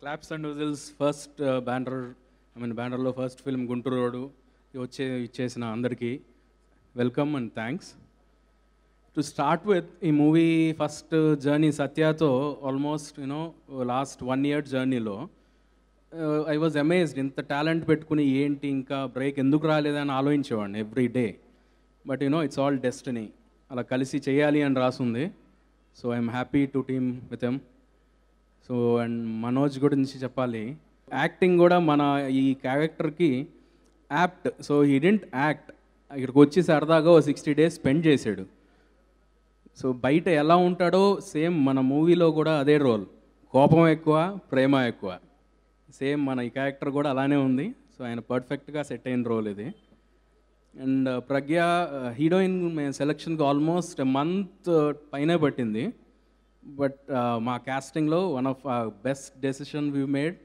claps and whistles first banner I mean బ్యానర్లో first film Guntur road వచ్చే ఇచ్చేసిన అందరికీ welcome and thanks to start with ఈ movie first journey సత్యతో almost you know last one year జర్నీలో I was amazed ఇంత talent పెట్టుకుని ఏంటి ఇంకా బ్రేక్ ఎందుకు రాలేదని ఆలోచించేవాడిని every day but you know it's all destiny అలా కలిసి చేయాలి అని రాసుంది so I'm happy to team with em so and Manoj గురించి చెప్పాలి యాక్టింగ్ కూడా మన ఈ క్యారెక్టర్కి యాప్ట్ సో ఈ డెంట్ యాక్ట్ ఇక్కడికి వచ్చి సరదాగా ఓ సిక్స్టీ డేస్ స్పెండ్ చేశాడు సో బయట ఎలా ఉంటాడో సేమ్ మన మూవీలో కూడా అదే రోల్ కోపం ఎక్కువ ప్రేమ ఎక్కువ సేమ్ మన ఈ క్యారెక్టర్ కూడా అలానే ఉంది సో ఆయన పర్ఫెక్ట్గా సెట్ అయిన రోల్ ఇది అండ్ ప్రజ్ఞ హీరోయిన్ సెలెక్షన్కి ఆల్మోస్ట్ మంత్ పైన పట్టింది బట్ uh, మా క్యాస్టింగ్లో one of best decision we made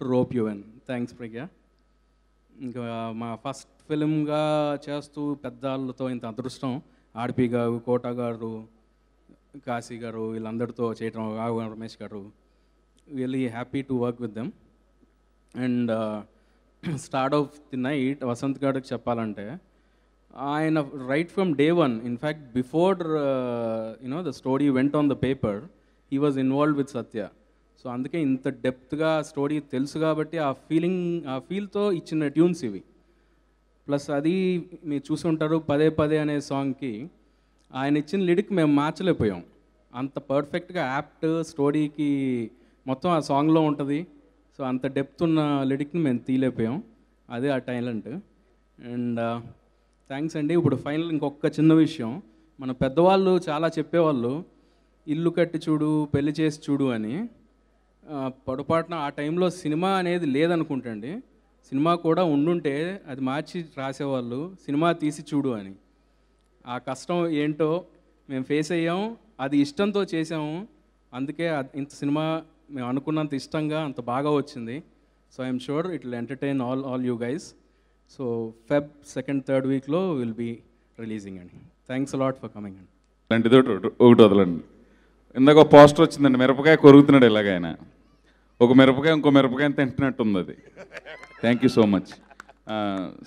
to rope you in thanks Pragya ఇంకా మా ఫస్ట్ ఫిలింగా చేస్తూ పెద్దాళ్ళతో ఇంత అదృష్టం ఆర్పి గారు కోట గారు కాశీ గారు వీళ్ళందరితో చేయటం రమేష్ గారు really happy to work with them and start of the night Vasanth గారికి చెప్పాలంటే ఆయన right from day one in fact before you know the story went on the paper he was involved with Satya so అందుకే ఇంత డెప్త్గా స్టోరీ తెలుసు కాబట్టి ఆ ఫీలింగ్ ఆ ఫీల్తో ఇచ్చిన ట్యూన్స్ ఇవి ప్లస్ అది మీరు చూసి ఉంటారు పదే పదే అనే సాంగ్కి ఆయన ఇచ్చిన లిడిక్ మేము మార్చలేకపోయాం అంత పర్ఫెక్ట్గా యాప్ట్ స్టోరీకి మొత్తం ఆ సాంగ్లో ఉంటుంది సో అంత డెప్త్ ఉన్న లిడిక్ని మేము తీయలేకపోయాం అదే ఆ టైలెంట్ అండ్ థ్యాంక్స్ అండి ఇప్పుడు ఫైనల్ ఇంకొక చిన్న విషయం మన పెద్దవాళ్ళు చాలా చెప్పేవాళ్ళు ఇల్లు కట్టి చూడు పెళ్లి చేసి చూడు అని పొడపాటున ఆ టైంలో సినిమా అనేది లేదనుకుంటండి సినిమా కూడా ఉండుంటే అది మార్చి రాసేవాళ్ళు సినిమా తీసి చూడు అని ఆ కష్టం ఏంటో మేము ఫేస్ అయ్యాం అది ఇష్టంతో చేసాము అందుకే ఇంత సినిమా మేము అనుకున్నంత ఇష్టంగా అంత బాగా వచ్చింది so I'm sure it will entertain all all you guys so Feb second third వీక్లో విల్ బీ రిలీజింగ్ అండి థ్యాంక్స్ లాట్ ఫర్ కమింగ్ అండి అలాంటిది ఒకటి వదలండి ఇందాక పోస్టర్ వచ్చిందండి మిరపకాయ కొరుగుతున్నాడు ఇలాగైనా ఒక మిరపకాయ ఇంకో మిరపకాయ ఉంది అది థ్యాంక్ యూ సో మచ్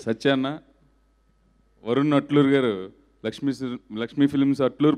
సత్యన్న వరుణ్ అట్లూరు గారు లక్ష్మీ లక్ష్మీ ఫిలిమ్స్ అట్లూరు